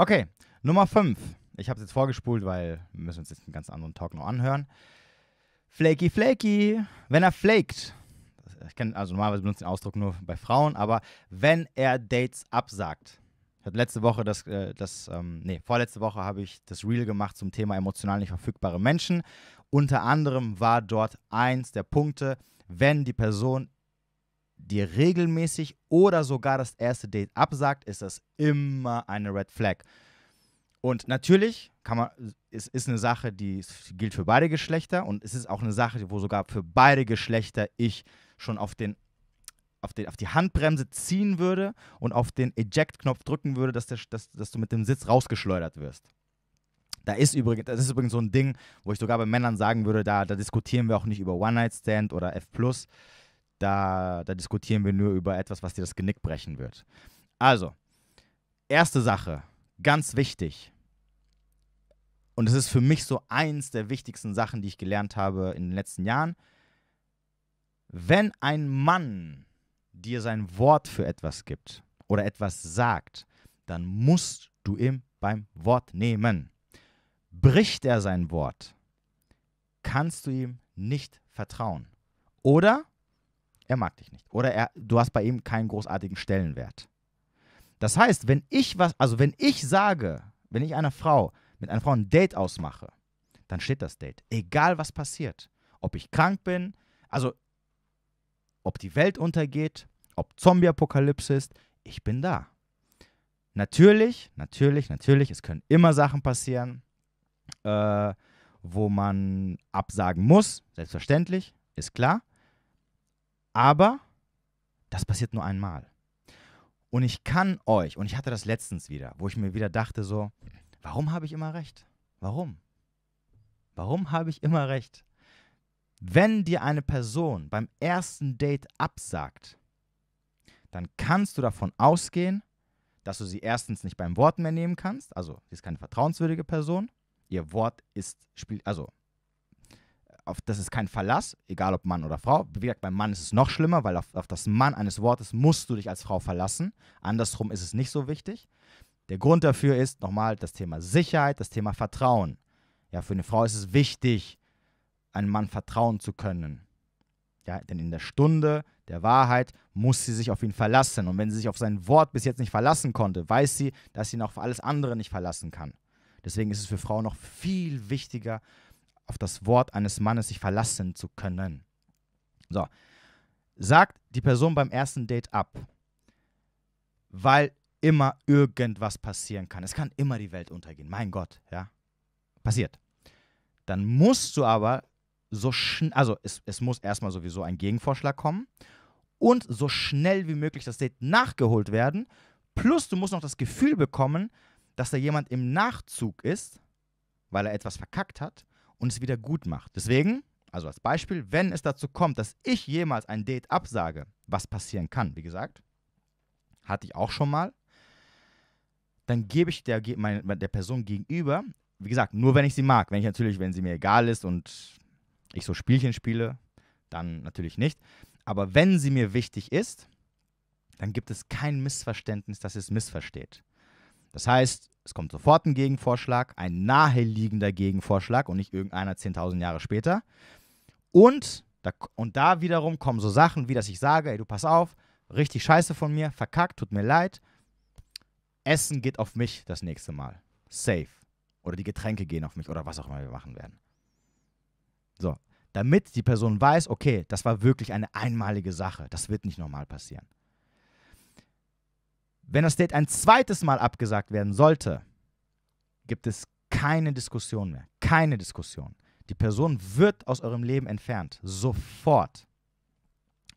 Okay, Nummer 5. Ich habe es jetzt vorgespult, weil wir müssen uns jetzt einen ganz anderen Talk noch anhören. Flaky Flaky. Wenn er flaked, ich kenne also normalerweise benutzt den Ausdruck nur bei Frauen, aber wenn er Dates absagt. Ich hatte letzte Woche das, äh, das ähm, nee, vorletzte Woche habe ich das Reel gemacht zum Thema emotional nicht verfügbare Menschen. Unter anderem war dort eins der Punkte, wenn die Person dir regelmäßig oder sogar das erste Date absagt, ist das immer eine Red Flag. Und natürlich kann man, es ist eine Sache, die gilt für beide Geschlechter und es ist auch eine Sache, wo sogar für beide Geschlechter ich schon auf den auf, den, auf die Handbremse ziehen würde und auf den Eject-Knopf drücken würde, dass, der, dass, dass du mit dem Sitz rausgeschleudert wirst. Da ist übrigens, das ist übrigens so ein Ding, wo ich sogar bei Männern sagen würde, da, da diskutieren wir auch nicht über One-Night-Stand oder F da, da diskutieren wir nur über etwas, was dir das Genick brechen wird. Also, erste Sache, ganz wichtig. Und es ist für mich so eins der wichtigsten Sachen, die ich gelernt habe in den letzten Jahren. Wenn ein Mann dir sein Wort für etwas gibt oder etwas sagt, dann musst du ihm beim Wort nehmen. Bricht er sein Wort, kannst du ihm nicht vertrauen. Oder er mag dich nicht. Oder er, du hast bei ihm keinen großartigen Stellenwert. Das heißt, wenn ich was, also wenn ich sage, wenn ich einer Frau mit einer Frau ein Date ausmache, dann steht das Date. Egal was passiert. Ob ich krank bin, also ob die Welt untergeht, ob Zombie-Apokalypse ist, ich bin da. Natürlich, natürlich, natürlich, es können immer Sachen passieren, äh, wo man absagen muss, selbstverständlich, ist klar. Aber das passiert nur einmal. Und ich kann euch, und ich hatte das letztens wieder, wo ich mir wieder dachte, so, warum habe ich immer recht? Warum? Warum habe ich immer recht? Wenn dir eine Person beim ersten Date absagt, dann kannst du davon ausgehen, dass du sie erstens nicht beim Wort mehr nehmen kannst, also sie ist keine vertrauenswürdige Person, ihr Wort ist, also auf das ist kein Verlass, egal ob Mann oder Frau. Wie gesagt, beim Mann ist es noch schlimmer, weil auf, auf das Mann eines Wortes musst du dich als Frau verlassen. Andersrum ist es nicht so wichtig. Der Grund dafür ist nochmal das Thema Sicherheit, das Thema Vertrauen. Ja, für eine Frau ist es wichtig, einem Mann vertrauen zu können. Ja, denn in der Stunde der Wahrheit muss sie sich auf ihn verlassen. Und wenn sie sich auf sein Wort bis jetzt nicht verlassen konnte, weiß sie, dass sie ihn auch für alles andere nicht verlassen kann. Deswegen ist es für Frauen noch viel wichtiger, auf das Wort eines Mannes sich verlassen zu können. So, sagt die Person beim ersten Date ab, weil immer irgendwas passieren kann. Es kann immer die Welt untergehen. Mein Gott, ja, passiert. Dann musst du aber so schnell, also es, es muss erstmal sowieso ein Gegenvorschlag kommen und so schnell wie möglich das Date nachgeholt werden. Plus, du musst noch das Gefühl bekommen, dass da jemand im Nachzug ist, weil er etwas verkackt hat und es wieder gut macht. Deswegen, also als Beispiel, wenn es dazu kommt, dass ich jemals ein Date absage, was passieren kann, wie gesagt, hatte ich auch schon mal, dann gebe ich der, der Person gegenüber, wie gesagt, nur wenn ich sie mag. Wenn ich natürlich, wenn sie mir egal ist und ich so Spielchen spiele, dann natürlich nicht. Aber wenn sie mir wichtig ist, dann gibt es kein Missverständnis, dass sie es missversteht. Das heißt, es kommt sofort ein Gegenvorschlag, ein naheliegender Gegenvorschlag und nicht irgendeiner 10.000 Jahre später. Und da, und da wiederum kommen so Sachen, wie dass ich sage, ey, du pass auf, richtig scheiße von mir, verkackt, tut mir leid. Essen geht auf mich das nächste Mal. Safe. Oder die Getränke gehen auf mich oder was auch immer wir machen werden. So, damit die Person weiß, okay, das war wirklich eine einmalige Sache, das wird nicht nochmal passieren. Wenn das Date ein zweites Mal abgesagt werden sollte, gibt es keine Diskussion mehr. Keine Diskussion. Die Person wird aus eurem Leben entfernt. Sofort.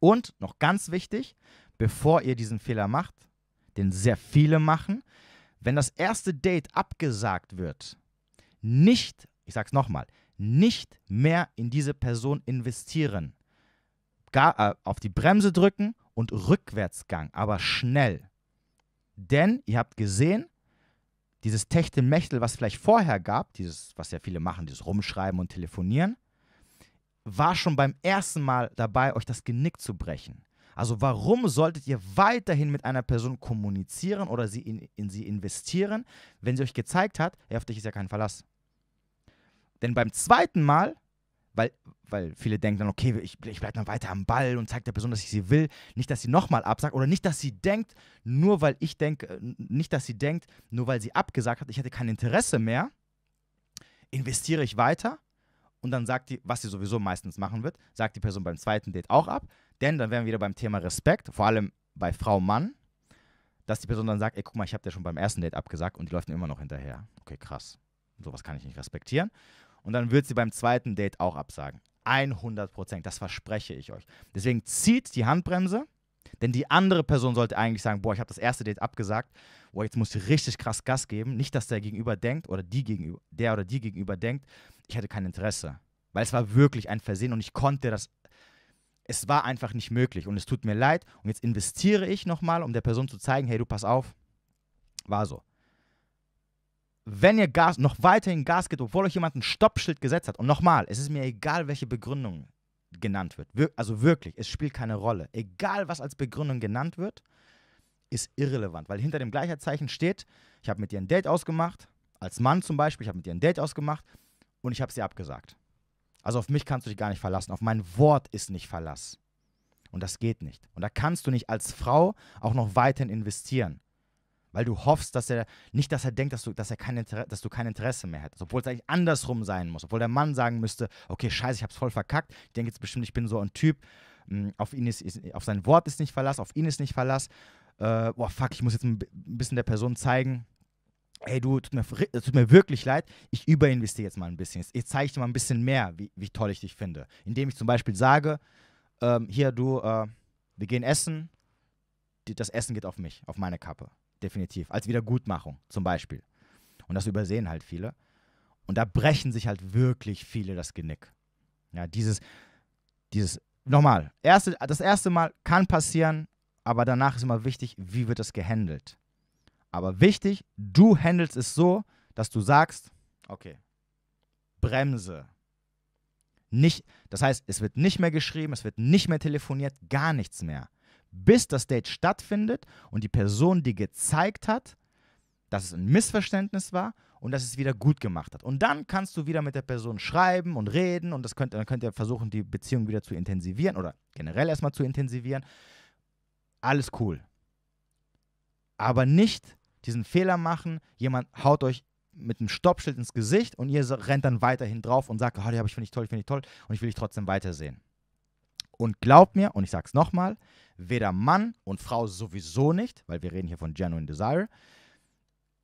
Und noch ganz wichtig, bevor ihr diesen Fehler macht, den sehr viele machen, wenn das erste Date abgesagt wird, nicht, ich sag's nochmal, nicht mehr in diese Person investieren. Gar, äh, auf die Bremse drücken und Rückwärtsgang, aber schnell. Denn ihr habt gesehen, dieses Techtelmechtel, was es vielleicht vorher gab, dieses, was ja viele machen, dieses Rumschreiben und Telefonieren, war schon beim ersten Mal dabei, euch das Genick zu brechen. Also warum solltet ihr weiterhin mit einer Person kommunizieren oder sie in, in sie investieren, wenn sie euch gezeigt hat, ja, auf dich ist ja kein Verlass. Denn beim zweiten Mal weil, weil viele denken dann, okay, ich, ich bleibe dann weiter am Ball und zeige der Person, dass ich sie will. Nicht, dass sie nochmal absagt oder nicht, dass sie denkt, nur weil ich denke, äh, nicht, dass sie denkt, nur weil sie abgesagt hat, ich hätte kein Interesse mehr, investiere ich weiter und dann sagt die, was sie sowieso meistens machen wird, sagt die Person beim zweiten Date auch ab, denn dann wären wir wieder beim Thema Respekt, vor allem bei Frau Mann, dass die Person dann sagt, ey, guck mal, ich habe dir schon beim ersten Date abgesagt und die läuft mir immer noch hinterher. Okay, krass. Sowas kann ich nicht respektieren und dann wird sie beim zweiten Date auch absagen. 100 Prozent, das verspreche ich euch. Deswegen zieht die Handbremse, denn die andere Person sollte eigentlich sagen, boah, ich habe das erste Date abgesagt, boah, jetzt muss ich richtig krass Gas geben. Nicht, dass der Gegenüber denkt oder die gegenüber, der oder die gegenüber denkt, ich hätte kein Interesse. Weil es war wirklich ein Versehen und ich konnte das, es war einfach nicht möglich und es tut mir leid und jetzt investiere ich nochmal, um der Person zu zeigen, hey, du pass auf, war so wenn ihr Gas, noch weiterhin Gas geht, obwohl euch jemand ein Stoppschild gesetzt hat, und nochmal, es ist mir egal, welche Begründung genannt wird, Wir, also wirklich, es spielt keine Rolle. Egal, was als Begründung genannt wird, ist irrelevant, weil hinter dem Gleichheitszeichen steht, ich habe mit ihr ein Date ausgemacht, als Mann zum Beispiel, ich habe mit ihr ein Date ausgemacht und ich habe sie abgesagt. Also auf mich kannst du dich gar nicht verlassen, auf mein Wort ist nicht Verlass. Und das geht nicht. Und da kannst du nicht als Frau auch noch weiterhin investieren weil du hoffst, dass er nicht, dass er denkt, dass du, dass er kein Interesse, dass du kein Interesse mehr hättest, obwohl es eigentlich andersrum sein muss, obwohl der Mann sagen müsste, okay, scheiße, ich hab's voll verkackt, ich denke jetzt bestimmt, ich bin so ein Typ, hm, auf ihn ist, auf sein Wort ist nicht Verlass, auf ihn ist nicht Verlass, äh, boah, fuck, ich muss jetzt ein bisschen der Person zeigen, ey, du, tut mir, äh, tut mir wirklich leid, ich überinvestiere jetzt mal ein bisschen, jetzt, zeige ich dir mal ein bisschen mehr, wie, wie toll ich dich finde, indem ich zum Beispiel sage, ähm, hier, du, äh, wir gehen essen, das Essen geht auf mich, auf meine Kappe definitiv. Als Wiedergutmachung zum Beispiel. Und das übersehen halt viele. Und da brechen sich halt wirklich viele das Genick. Ja, dieses, dieses, nochmal, erste, das erste Mal kann passieren, aber danach ist immer wichtig, wie wird das gehandelt. Aber wichtig, du handelst es so, dass du sagst, okay, Bremse. Nicht, das heißt, es wird nicht mehr geschrieben, es wird nicht mehr telefoniert, gar nichts mehr bis das Date stattfindet und die Person dir gezeigt hat, dass es ein Missverständnis war und dass es wieder gut gemacht hat. Und dann kannst du wieder mit der Person schreiben und reden und das könnt, dann könnt ihr versuchen, die Beziehung wieder zu intensivieren oder generell erstmal zu intensivieren. Alles cool. Aber nicht diesen Fehler machen, jemand haut euch mit einem Stoppschild ins Gesicht und ihr rennt dann weiterhin drauf und sagt, oh, die habe ich, finde ich toll, finde ich toll und ich will dich trotzdem weitersehen. Und glaubt mir, und ich sage es nochmal, weder Mann und Frau sowieso nicht, weil wir reden hier von Genuine Desire,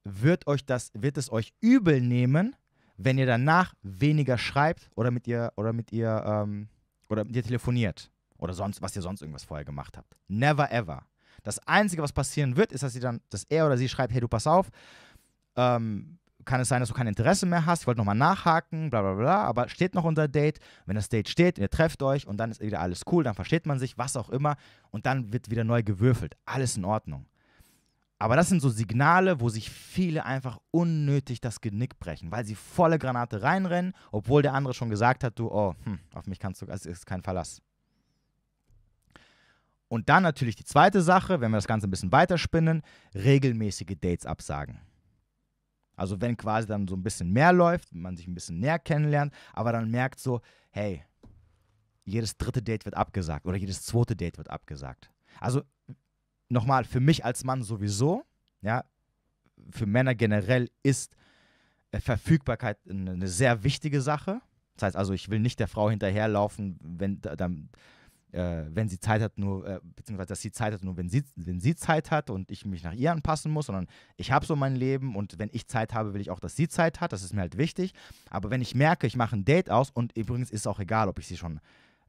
wird, euch das, wird es euch übel nehmen, wenn ihr danach weniger schreibt oder mit ihr oder mit ihr ähm, oder mit ihr telefoniert oder sonst was ihr sonst irgendwas vorher gemacht habt. Never ever. Das einzige, was passieren wird, ist, dass sie dann, dass er oder sie schreibt, hey, du pass auf, ähm, kann es sein, dass du kein Interesse mehr hast, ich wollte nochmal nachhaken, bla bla bla, aber steht noch unser Date. Wenn das Date steht, ihr trefft euch und dann ist wieder alles cool, dann versteht man sich, was auch immer, und dann wird wieder neu gewürfelt. Alles in Ordnung. Aber das sind so Signale, wo sich viele einfach unnötig das Genick brechen, weil sie volle Granate reinrennen, obwohl der andere schon gesagt hat, du, oh, hm, auf mich kannst du, es ist kein Verlass. Und dann natürlich die zweite Sache, wenn wir das Ganze ein bisschen weiterspinnen, regelmäßige Dates absagen. Also wenn quasi dann so ein bisschen mehr läuft, man sich ein bisschen näher kennenlernt, aber dann merkt so, hey, jedes dritte Date wird abgesagt oder jedes zweite Date wird abgesagt. Also nochmal, für mich als Mann sowieso, ja, für Männer generell ist äh, Verfügbarkeit eine sehr wichtige Sache. Das heißt also, ich will nicht der Frau hinterherlaufen, wenn dann äh, wenn sie Zeit hat, nur, äh, beziehungsweise dass sie Zeit hat, nur wenn sie, wenn sie Zeit hat und ich mich nach ihr anpassen muss, sondern ich habe so mein Leben und wenn ich Zeit habe, will ich auch, dass sie Zeit hat. Das ist mir halt wichtig. Aber wenn ich merke, ich mache ein Date aus und übrigens ist es auch egal, ob ich sie schon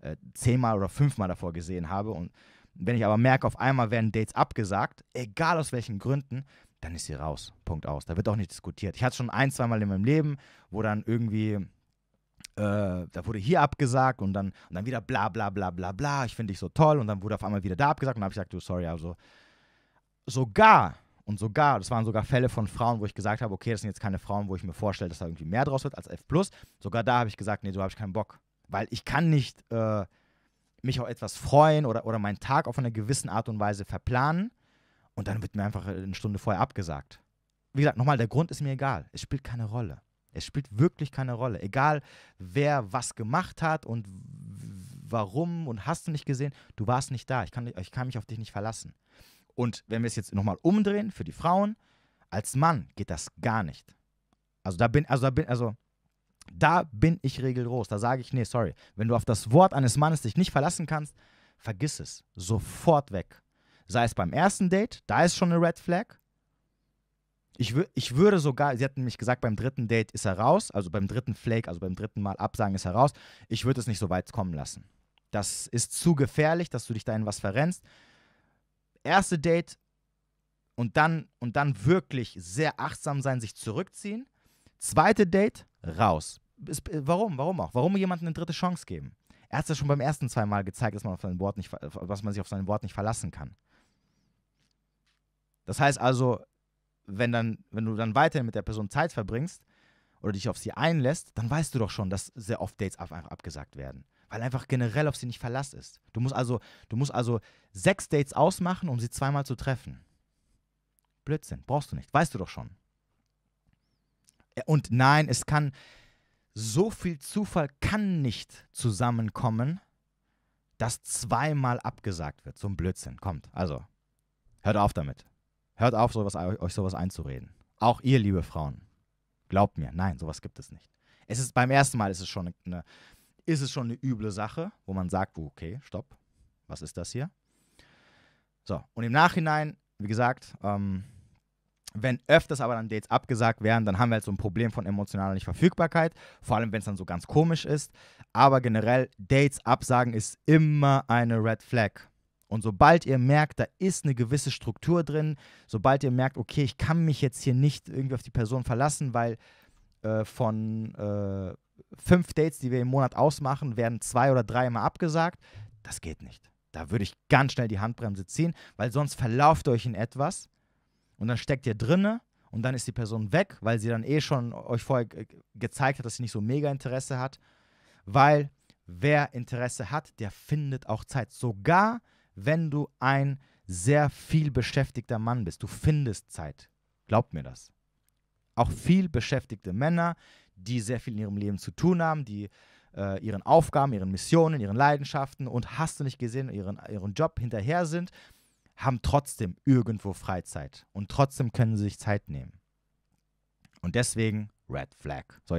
äh, zehnmal oder fünfmal davor gesehen habe und wenn ich aber merke, auf einmal werden Dates abgesagt, egal aus welchen Gründen, dann ist sie raus. Punkt aus. Da wird auch nicht diskutiert. Ich hatte schon ein, zweimal in meinem Leben, wo dann irgendwie äh, da wurde hier abgesagt und dann, und dann wieder bla bla bla bla bla, ich finde dich so toll und dann wurde auf einmal wieder da abgesagt und dann habe ich gesagt, du sorry, also sogar und sogar, das waren sogar Fälle von Frauen, wo ich gesagt habe, okay, das sind jetzt keine Frauen, wo ich mir vorstelle, dass da irgendwie mehr draus wird als F+. Sogar da habe ich gesagt, nee, so habe ich keinen Bock, weil ich kann nicht äh, mich auf etwas freuen oder, oder meinen Tag auf eine gewisse Art und Weise verplanen und dann wird mir einfach eine Stunde vorher abgesagt. Wie gesagt, nochmal, der Grund ist mir egal. Es spielt keine Rolle. Es spielt wirklich keine Rolle. Egal, wer was gemacht hat und warum und hast du nicht gesehen, du warst nicht da. Ich kann, ich kann mich auf dich nicht verlassen. Und wenn wir es jetzt nochmal umdrehen für die Frauen, als Mann geht das gar nicht. Also da bin, also da bin, also da bin ich regelros. Da sage ich, nee, sorry. Wenn du auf das Wort eines Mannes dich nicht verlassen kannst, vergiss es. Sofort weg. Sei es beim ersten Date, da ist schon eine Red Flag. Ich, ich würde sogar, sie hatten mich gesagt, beim dritten Date ist er raus, also beim dritten Flake, also beim dritten Mal absagen ist er raus. Ich würde es nicht so weit kommen lassen. Das ist zu gefährlich, dass du dich da in was verrennst. Erste Date und dann, und dann wirklich sehr achtsam sein, sich zurückziehen. Zweite Date, raus. Ist, äh, warum? Warum auch? Warum jemandem eine dritte Chance geben? Er hat es ja schon beim ersten zweimal gezeigt, dass man, auf sein Wort nicht, dass äh, man sich auf sein Wort nicht verlassen kann. Das heißt also, wenn, dann, wenn du dann weiterhin mit der Person Zeit verbringst oder dich auf sie einlässt, dann weißt du doch schon, dass sehr oft Dates einfach abgesagt werden. Weil einfach generell auf sie nicht Verlass ist. Du musst also, du musst also sechs Dates ausmachen, um sie zweimal zu treffen. Blödsinn, brauchst du nicht, weißt du doch schon. Äh, und nein, es kann, so viel Zufall kann nicht zusammenkommen, dass zweimal abgesagt wird. So ein Blödsinn, kommt. Also, hört auf damit. Hört auf, sowas, euch sowas einzureden. Auch ihr, liebe Frauen. Glaubt mir, nein, sowas gibt es nicht. Es ist beim ersten Mal ist es schon eine, ist es schon eine üble Sache, wo man sagt, oh, okay, stopp, was ist das hier? So, und im Nachhinein, wie gesagt, ähm, wenn öfters aber dann Dates abgesagt werden, dann haben wir halt so ein Problem von emotionaler Nichtverfügbarkeit, vor allem wenn es dann so ganz komisch ist. Aber generell, Dates absagen ist immer eine Red Flag. Und sobald ihr merkt, da ist eine gewisse Struktur drin, sobald ihr merkt, okay, ich kann mich jetzt hier nicht irgendwie auf die Person verlassen, weil äh, von äh, fünf Dates, die wir im Monat ausmachen, werden zwei oder drei immer abgesagt, das geht nicht. Da würde ich ganz schnell die Handbremse ziehen, weil sonst verlauft euch in etwas und dann steckt ihr drinne und dann ist die Person weg, weil sie dann eh schon euch vorher gezeigt hat, dass sie nicht so mega Interesse hat. Weil wer Interesse hat, der findet auch Zeit. Sogar wenn du ein sehr viel beschäftigter Mann bist. Du findest Zeit. Glaub mir das. Auch viel beschäftigte Männer, die sehr viel in ihrem Leben zu tun haben, die äh, ihren Aufgaben, ihren Missionen, ihren Leidenschaften und hast du nicht gesehen, ihren, ihren Job hinterher sind, haben trotzdem irgendwo Freizeit und trotzdem können sie sich Zeit nehmen. Und deswegen Red Flag. So,